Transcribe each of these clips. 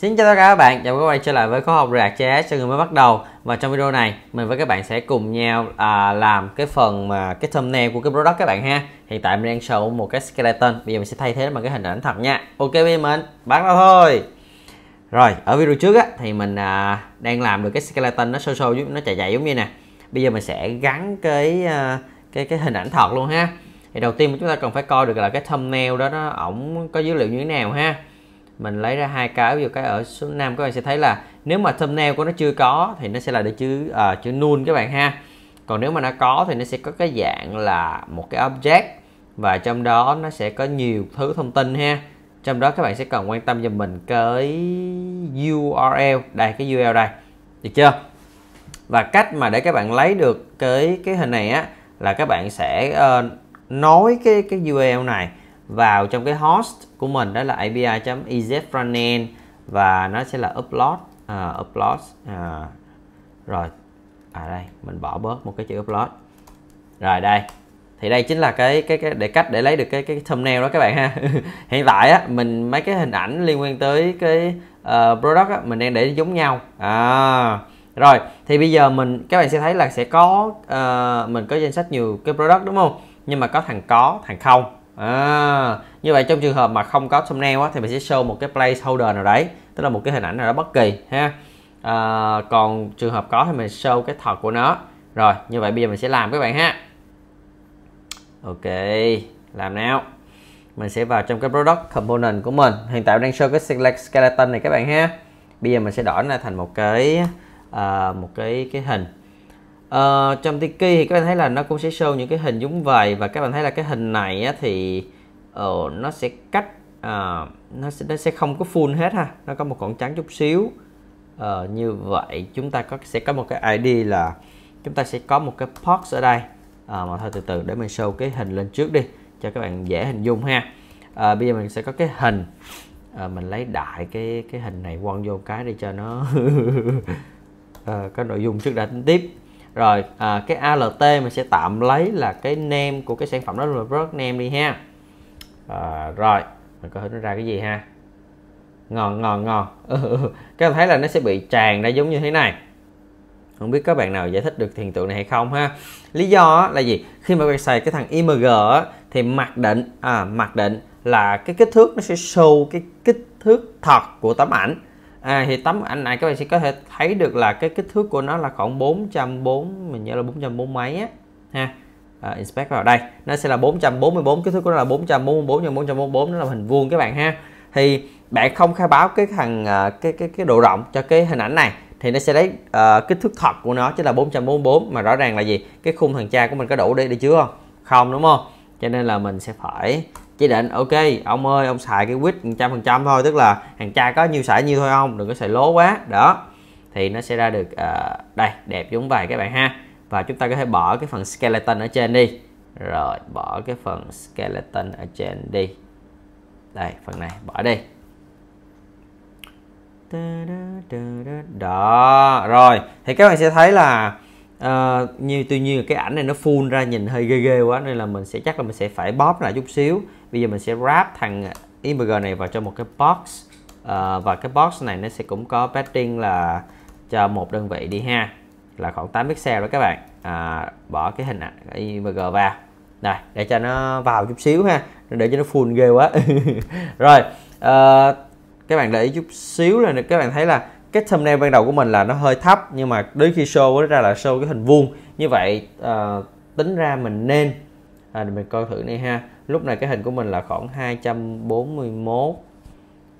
Xin chào tất cả các bạn, chào mừng các bạn trở lại với khóa học React JS cho người mới bắt đầu Và trong video này, mình với các bạn sẽ cùng nhau à, làm cái phần mà cái thumbnail của cái product các bạn ha Hiện tại mình đang show một cái skeleton, bây giờ mình sẽ thay thế bằng cái hình ảnh thật nha Ok bây mình, bắt đầu thôi Rồi, ở video trước á, thì mình à, đang làm được cái skeleton nó sâu sâu, nó chạy chạy giống như nè Bây giờ mình sẽ gắn cái à, cái cái hình ảnh thật luôn ha Thì đầu tiên chúng ta cần phải coi được là cái thumbnail đó nó ổng có dữ liệu như thế nào ha mình lấy ra hai cái ví dụ cái ở số 5 các bạn sẽ thấy là nếu mà thumbnail của nó chưa có thì nó sẽ là để chữ uh, chữ null các bạn ha còn nếu mà nó có thì nó sẽ có cái dạng là một cái object và trong đó nó sẽ có nhiều thứ thông tin ha trong đó các bạn sẽ cần quan tâm cho mình cái URL đây cái URL đây được chưa và cách mà để các bạn lấy được cái cái hình này á là các bạn sẽ uh, nối cái cái URL này vào trong cái host của mình đó là api.ez frontend và nó sẽ là upload à, upload à, rồi à đây mình bỏ bớt một cái chữ upload rồi đây thì đây chính là cái cái, cái để cách để lấy được cái cái thumbnail đó các bạn ha hiện tại á mình mấy cái hình ảnh liên quan tới cái uh, product á, mình đang để giống nhau à rồi thì bây giờ mình các bạn sẽ thấy là sẽ có uh, mình có danh sách nhiều cái product đúng không nhưng mà có thằng có thằng không à, như vậy trong trường hợp mà không có thumbnail á, thì mình sẽ show một cái placeholder nào đấy tức là một cái hình ảnh nào đó bất kỳ ha à, còn trường hợp có thì mình show cái thật của nó rồi như vậy bây giờ mình sẽ làm các bạn ha ok làm nào mình sẽ vào trong cái product component của mình hiện tại đang show cái select skeleton này các bạn ha bây giờ mình sẽ đổi nó thành một cái uh, một cái cái hình à, trong Tiki thì các bạn thấy là nó cũng sẽ show những cái hình giống vậy và các bạn thấy là cái hình này á, thì uh, nó sẽ cắt uh, ờ, nó sẽ nó sẽ không có full hết ha nó có một khoảng trắng chút xíu uh, như vậy chúng ta có sẽ có một cái ID là chúng ta sẽ có một cái box ở đây à, mà thôi từ từ để mình show cái hình lên trước đi cho các bạn dễ hình dung ha à, bây giờ mình sẽ có cái hình à, mình lấy đại cái cái hình này quăng vô cái để cho nó à, có nội dung trước đã tính tiếp rồi à, cái ALT mình sẽ tạm lấy là cái name của cái sản phẩm đó là product name đi ha à, rồi mình có thể nó ra cái gì ha ngon ngon ngon ừ, ừ, ừ. các bạn thấy là nó sẽ bị tràn ra giống như thế này không biết các bạn nào giải thích được hiện tượng này hay không ha lý do là gì khi mà bạn xài cái thằng img thì mặc định à mặc định là cái kích thước nó sẽ show cái kích thước thật của tấm ảnh à, thì tấm ảnh này các bạn sẽ có thể thấy được là cái kích thước của nó là khoảng 404 mình nhớ là 440 mấy á ha à, inspect vào đây nó sẽ là 444 kích thước của nó là 444 x 444 nó là hình vuông các bạn ha thì bạn không khai báo cái thằng à, cái cái cái độ rộng cho cái hình ảnh này thì nó sẽ lấy uh, kích thước thật của nó chứ là 444 mà rõ ràng là gì cái khung thằng cha của mình có đủ để để chứa không không đúng không cho nên là mình sẽ phải chỉ định ok ông ơi ông xài cái quýt trăm phần trăm thôi tức là hàng chai có nhiêu xài nhiêu thôi ông đừng có xài lố quá đó thì nó sẽ ra được uh, đây đẹp giống vậy các bạn ha và chúng ta có thể bỏ cái phần skeleton ở trên đi rồi bỏ cái phần skeleton ở trên đi đây phần này bỏ đi đó rồi thì các bạn sẽ thấy là à, như tuy nhiên cái ảnh này nó full ra nhìn hơi ghê ghê quá nên là mình sẽ chắc là mình sẽ phải bóp lại chút xíu bây giờ mình sẽ wrap thằng img này vào trong một cái box à, và cái box này nó sẽ cũng có padding là cho một đơn vị đi ha là khoảng 8 pixel đó các bạn à, bỏ cái hình ảnh img vào này để cho nó vào chút xíu ha để cho nó full ghê quá rồi à, các bạn để ý chút xíu là các bạn thấy là cái thumbnail ban đầu của mình là nó hơi thấp nhưng mà đến khi show nó ra là show cái hình vuông như vậy uh, tính ra mình nên à, mình coi thử này ha lúc này cái hình của mình là khoảng 241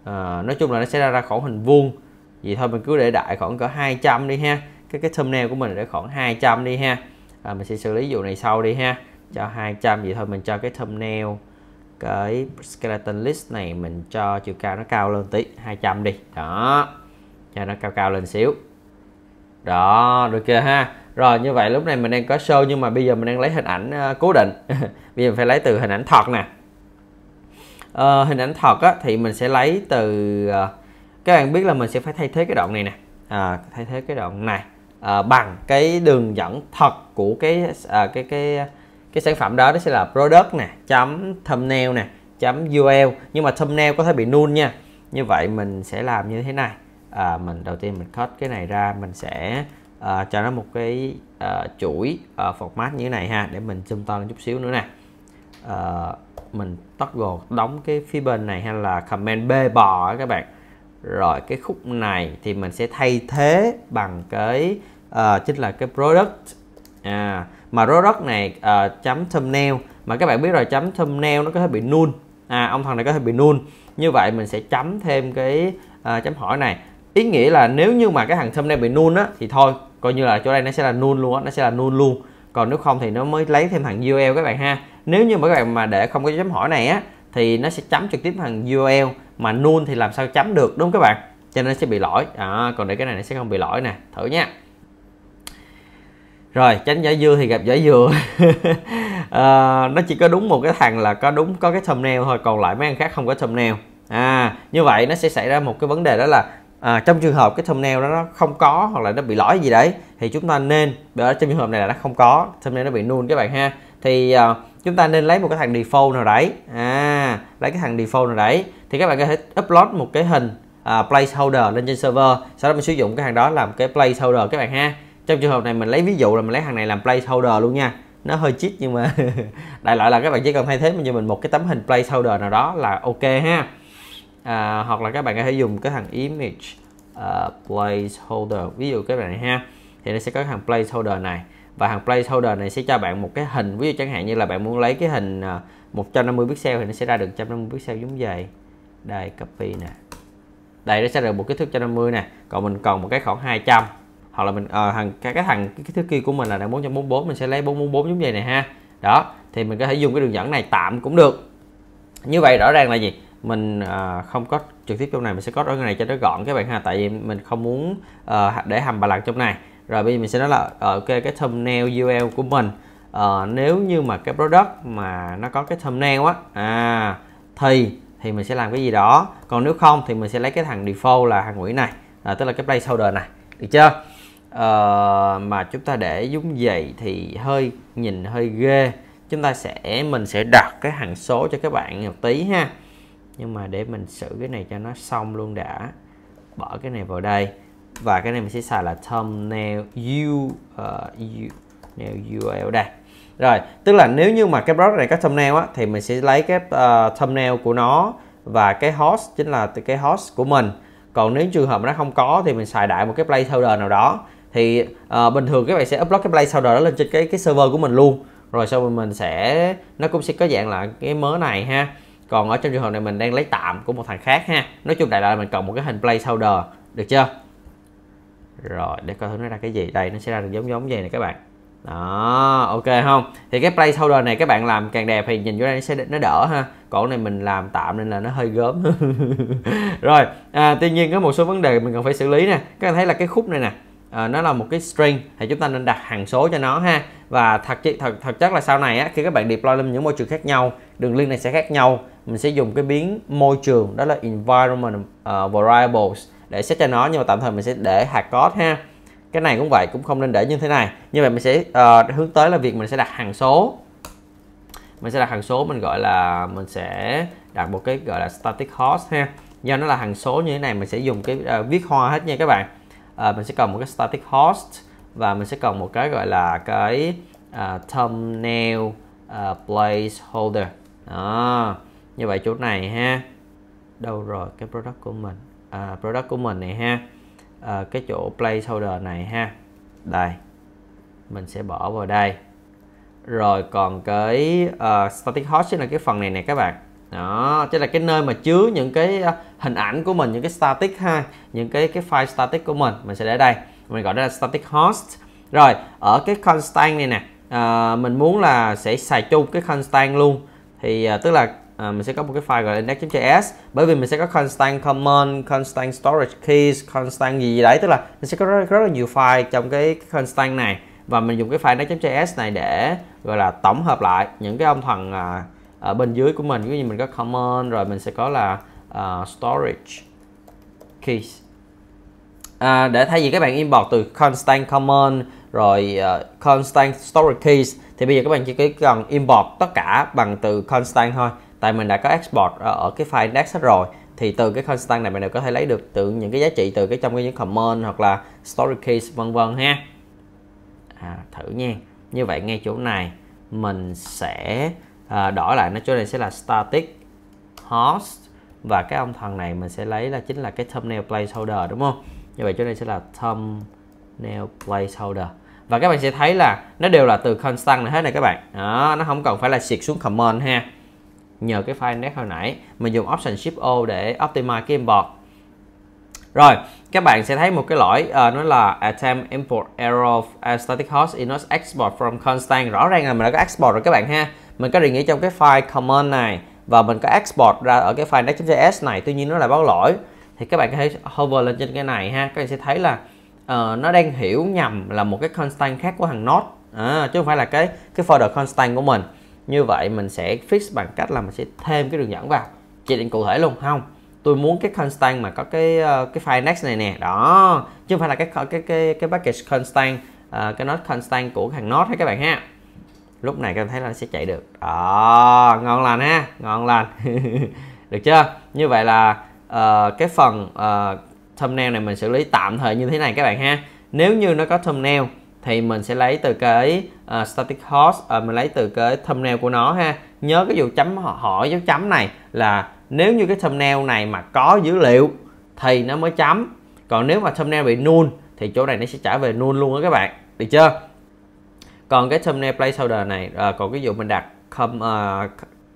à, ờ, nói chung là nó sẽ ra ra khoảng hình vuông vậy thôi mình cứ để đại khoảng cỡ 200 đi ha cái cái thumbnail của mình để khoảng 200 đi ha à, mình sẽ xử lý vụ này sau đi ha cho 200 vậy thôi mình cho cái thumbnail cái skeleton list này mình cho chiều cao nó cao lên tí 200 đi đó cho nó cao cao lên xíu đó được chưa ha rồi như vậy lúc này mình đang có show nhưng mà bây giờ mình đang lấy hình ảnh uh, cố định bây giờ phải lấy từ hình ảnh thật nè uh, hình ảnh thật á, thì mình sẽ lấy từ uh, các bạn biết là mình sẽ phải thay thế cái đoạn này nè à, thay thế cái đoạn này à, bằng cái đường dẫn thật của cái à, cái cái cái sản phẩm đó đó sẽ là product nè chấm thumbnail nè chấm url e nhưng mà thumbnail có thể bị null nha như vậy mình sẽ làm như thế này à, mình đầu tiên mình cut cái này ra mình sẽ à, cho nó một cái à, chuỗi à, format như thế này ha để mình zoom to lên chút xíu nữa nè à, mình toggle đóng cái phía bên này hay là comment bê bò các bạn rồi cái khúc này thì mình sẽ thay thế bằng cái à, chính là cái product à, mà product này à, chấm thumbnail mà các bạn biết rồi chấm thumbnail nó có thể bị null à ông thằng này có thể bị null như vậy mình sẽ chấm thêm cái à, chấm hỏi này ý nghĩa là nếu như mà cái hàng thumbnail bị null á thì thôi coi như là chỗ đây nó sẽ là null luôn á nó sẽ là null luôn còn nếu không thì nó mới lấy thêm hàng URL các bạn ha nếu như mà các bạn mà để không có chấm hỏi này á thì nó sẽ chấm trực tiếp hàng URL mà null thì làm sao chấm được đúng không các bạn cho nên nó sẽ bị lỗi à, còn để cái này nó sẽ không bị lỗi nè thử nha rồi tránh giả dưa thì gặp giả dừa à, nó chỉ có đúng một cái thằng là có đúng có cái thumbnail thôi còn lại mấy thằng khác không có thumbnail à như vậy nó sẽ xảy ra một cái vấn đề đó là à, trong trường hợp cái thumbnail đó nó không có hoặc là nó bị lỗi gì đấy thì chúng ta nên ở trong trường hợp này là nó không có thumbnail nó bị null các bạn ha thì à, chúng ta nên lấy một cái thằng default nào đấy à lấy cái thằng default nào đấy thì các bạn có thể upload một cái hình à, placeholder lên trên server sau đó mình sử dụng cái thằng đó làm cái placeholder các bạn ha trong trường hợp này mình lấy ví dụ là mình lấy thằng này làm placeholder luôn nha nó hơi chít nhưng mà đại loại là các bạn chỉ cần thay thế mình cho mình một cái tấm hình placeholder nào đó là ok ha à, hoặc là các bạn có thể dùng cái thằng image uh, placeholder ví dụ cái này ha thì nó sẽ có thằng placeholder này và thằng placeholder này sẽ cho bạn một cái hình ví dụ chẳng hạn như là bạn muốn lấy cái hình 150 à, pixel thì nó sẽ ra được 150 pixel giống vậy đây copy nè đây nó sẽ được một kích thước 150 nè còn mình còn một cái khoảng 200 hoặc là mình à, thằng cái, cái thằng cái kích thước kia của mình là 444 mình sẽ lấy 444 giống vậy này ha đó thì mình có thể dùng cái đường dẫn này tạm cũng được như vậy rõ ràng là gì mình à, không có trực tiếp trong này mình sẽ có ở cái này cho nó gọn các bạn ha tại vì mình không muốn à, để hầm bà lặn trong này rồi bây giờ mình sẽ nói là ờ, ok cái thumbnail UL của mình à, nếu như mà cái product mà nó có cái thumbnail á à, thì thì mình sẽ làm cái gì đó còn nếu không thì mình sẽ lấy cái thằng default là hàng quỹ này à, tức là cái placeholder này được chưa à, mà chúng ta để giống vậy thì hơi nhìn hơi ghê chúng ta sẽ mình sẽ đặt cái hằng số cho các bạn một tí ha nhưng mà để mình xử cái này cho nó xong luôn đã bỏ cái này vào đây và cái này mình sẽ xài là thumbnail u ờ, uh, URL đây rồi tức là nếu như mà cái blog này có thumbnail á thì mình sẽ lấy cái uh, thumbnail của nó và cái host chính là cái host của mình còn nếu trường hợp nó không có thì mình xài đại một cái placeholder nào đó thì uh, bình thường các bạn sẽ upload cái placeholder đó lên trên cái cái server của mình luôn rồi sau mình sẽ nó cũng sẽ có dạng là cái mớ này ha còn ở trong trường hợp này mình đang lấy tạm của một thằng khác ha nói chung đại loại là mình cần một cái hình placeholder được chưa rồi để coi thử nó ra cái gì đây nó sẽ ra được giống giống vậy này các bạn đó ok không thì cái placeholder này các bạn làm càng đẹp thì nhìn vô đây nó sẽ nó đỡ ha còn này mình làm tạm nên là nó hơi gớm rồi à, tuy nhiên có một số vấn đề mình cần phải xử lý nè các bạn thấy là cái khúc này nè à, nó là một cái string thì chúng ta nên đặt hàng số cho nó ha và thật thật thật chất là sau này á, khi các bạn deploy lên những môi trường khác nhau đường link này sẽ khác nhau mình sẽ dùng cái biến môi trường đó là environment uh, variables để set cho nó nhưng mà tạm thời mình sẽ để hạt code ha cái này cũng vậy cũng không nên để như thế này như vậy mình sẽ uh, hướng tới là việc mình sẽ đặt hàng số mình sẽ đặt hàng số mình gọi là mình sẽ đặt một cái gọi là static host ha do nó là hàng số như thế này mình sẽ dùng cái uh, viết hoa hết nha các bạn uh, mình sẽ cần một cái static host và mình sẽ cần một cái gọi là cái uh, thumbnail uh, placeholder đó như vậy chỗ này ha đâu rồi cái product của mình à, product của mình này ha à, cái chỗ placeholder này ha đây mình sẽ bỏ vào đây rồi còn cái uh, static host chính là cái phần này nè các bạn đó chính là cái nơi mà chứa những cái à, hình ảnh của mình những cái static ha những cái cái file static của mình mình sẽ để đây mình gọi đó là static host rồi ở cái constant này nè uh, mình muốn là sẽ xài chung cái constant luôn thì uh, tức là à, mình sẽ có một cái file gọi là index.js bởi vì mình sẽ có constant common constant storage keys constant gì, gì đấy tức là mình sẽ có rất, rất là nhiều file trong cái, cái constant này và mình dùng cái file index.js này để gọi là tổng hợp lại những cái âm thần à, ở bên dưới của mình ví dụ như mình có common rồi mình sẽ có là uh, storage keys à, để thay vì các bạn import từ constant common rồi uh, à, constant storage keys thì bây giờ các bạn chỉ cần import tất cả bằng từ constant thôi tại mình đã có export ở cái file index hết rồi thì từ cái constant này mình đều có thể lấy được từ những cái giá trị từ cái trong cái những comment hoặc là story keys vân vân ha à, thử nha như vậy ngay chỗ này mình sẽ à, đổi lại nó chỗ này sẽ là static host và cái ông thần này mình sẽ lấy là chính là cái thumbnail placeholder đúng không như vậy chỗ này sẽ là thumbnail placeholder và các bạn sẽ thấy là nó đều là từ constant này hết này các bạn đó nó không cần phải là xịt xuống comment ha nhờ cái file index hồi nãy mình dùng option shift O để optimize cái import rồi các bạn sẽ thấy một cái lỗi uh, nó là attempt import error uh, static host is not export from constant rõ ràng là mình đã có export rồi các bạn ha mình có định nghĩa trong cái file command này và mình có export ra ở cái file index.js này tuy nhiên nó lại báo lỗi thì các bạn có thể hover lên trên cái này ha các bạn sẽ thấy là uh, nó đang hiểu nhầm là một cái constant khác của thằng node à, chứ không phải là cái cái folder constant của mình như vậy mình sẽ fix bằng cách là mình sẽ thêm cái đường dẫn vào chỉ định cụ thể luôn không tôi muốn cái constant mà có cái ờ, cái file next này nè đó chứ không phải là cái cái cái cái package constant uh, cái node constant của hàng node hay các bạn ha lúc này các bạn thấy là nó sẽ chạy được đó ngon lành ha ngon lành được chưa như vậy là uh, cái phần uh, thumbnail này mình xử lý tạm thời như thế này các bạn ha nếu như nó có thumbnail thì mình sẽ lấy từ cái uh, static host uh, mình lấy từ cái thumbnail của nó ha nhớ cái dấu chấm hỏi dấu chấm này là nếu như cái thumbnail này mà có dữ liệu thì nó mới chấm còn nếu mà thumbnail bị null thì chỗ này nó sẽ trả về null luôn á các bạn được chưa còn cái thumbnail placeholder này uh, còn cái vụ mình đặt com, uh,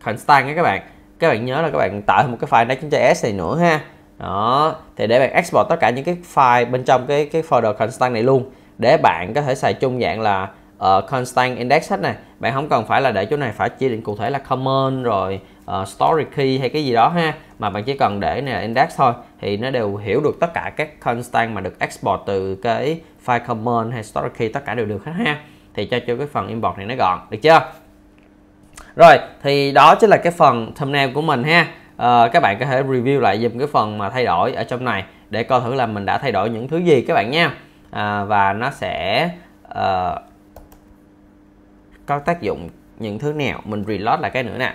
constant á các bạn các bạn nhớ là các bạn tạo một cái file nest.js này nữa ha đó thì để bạn export tất cả những cái file bên trong cái cái folder constant này luôn để bạn có thể xài chung dạng là uh, constant index hết này bạn không cần phải là để chỗ này phải chỉ định cụ thể là common rồi uh, story key hay cái gì đó ha mà bạn chỉ cần để này là index thôi thì nó đều hiểu được tất cả các constant mà được export từ cái file common hay story key tất cả đều được hết ha thì cho cho cái phần import này nó gọn được chưa rồi thì đó chính là cái phần thumbnail của mình ha uh, các bạn có thể review lại dùm cái phần mà thay đổi ở trong này để coi thử là mình đã thay đổi những thứ gì các bạn nha à, và nó sẽ uh, có tác dụng những thứ nào mình reload là cái nữa nè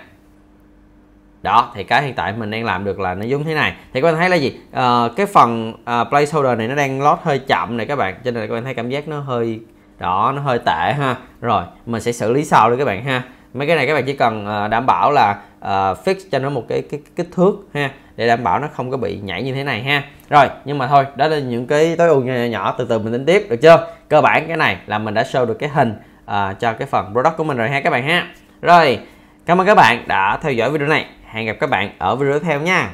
đó thì cái hiện tại mình đang làm được là nó giống thế này thì các bạn thấy là gì à, cái phần à, placeholder này nó đang load hơi chậm này các bạn cho nên là các bạn thấy cảm giác nó hơi đó nó hơi tệ ha rồi mình sẽ xử lý sau đi các bạn ha mấy cái này các bạn chỉ cần à, đảm bảo là à, fix cho nó một cái cái kích thước ha để đảm bảo nó không có bị nhảy như thế này ha rồi nhưng mà thôi đó là những cái tối ưu nhỏ, nhỏ từ từ mình tính tiếp được chưa cơ bản cái này là mình đã show được cái hình uh, cho cái phần product của mình rồi ha các bạn ha rồi cảm ơn các bạn đã theo dõi video này hẹn gặp các bạn ở video tiếp theo nha